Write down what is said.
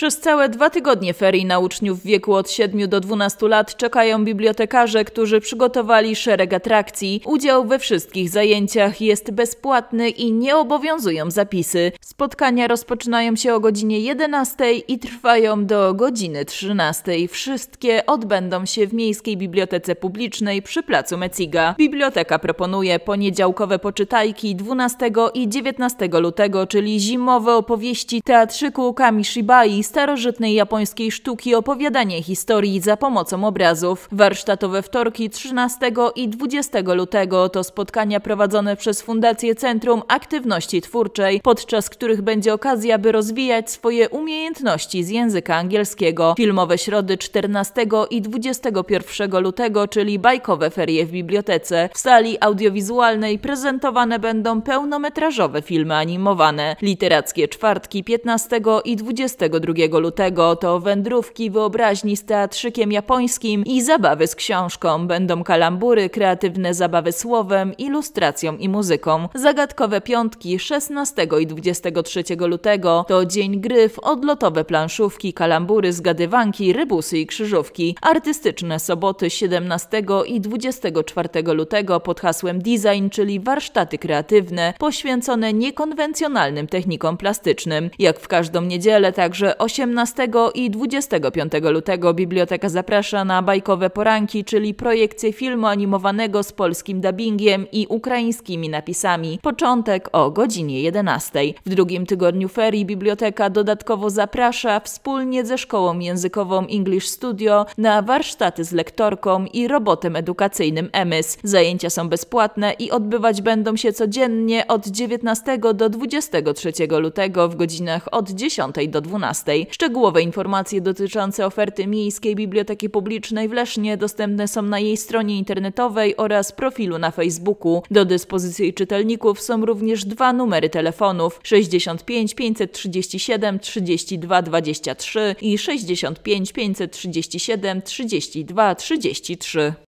Przez całe dwa tygodnie ferii na uczniów w wieku od 7 do 12 lat czekają bibliotekarze, którzy przygotowali szereg atrakcji. Udział we wszystkich zajęciach jest bezpłatny i nie obowiązują zapisy. Spotkania rozpoczynają się o godzinie 11 i trwają do godziny 13. Wszystkie odbędą się w Miejskiej Bibliotece Publicznej przy Placu Meciga. Biblioteka proponuje poniedziałkowe poczytajki 12 i 19 lutego, czyli zimowe opowieści teatrzyku Kamishibai starożytnej japońskiej sztuki opowiadanie historii za pomocą obrazów. Warsztatowe wtorki 13 i 20 lutego to spotkania prowadzone przez Fundację Centrum Aktywności Twórczej, podczas których będzie okazja, by rozwijać swoje umiejętności z języka angielskiego. Filmowe środy 14 i 21 lutego, czyli bajkowe ferie w bibliotece. W sali audiowizualnej prezentowane będą pełnometrażowe filmy animowane, literackie czwartki 15 i 22 2 lutego to wędrówki wyobraźni z teatrzykiem japońskim i zabawy z książką. Będą kalambury, kreatywne zabawy słowem, ilustracją i muzyką. Zagadkowe piątki 16 i 23 lutego to dzień gry w odlotowe planszówki, kalambury, zgadywanki, rybusy i krzyżówki. Artystyczne soboty 17 i 24 lutego pod hasłem design, czyli warsztaty kreatywne poświęcone niekonwencjonalnym technikom plastycznym. Jak w każdą niedzielę także 18 i 25 lutego biblioteka zaprasza na bajkowe poranki, czyli projekcję filmu animowanego z polskim dubbingiem i ukraińskimi napisami. Początek o godzinie 11. W drugim tygodniu ferii biblioteka dodatkowo zaprasza wspólnie ze szkołą językową English Studio na warsztaty z lektorką i robotem edukacyjnym EMYS. Zajęcia są bezpłatne i odbywać będą się codziennie od 19 do 23 lutego w godzinach od 10 do 12. Szczegółowe informacje dotyczące oferty Miejskiej Biblioteki Publicznej w Lesznie dostępne są na jej stronie internetowej oraz profilu na Facebooku. Do dyspozycji czytelników są również dwa numery telefonów 65 537 32 23 i 65 537 32 33.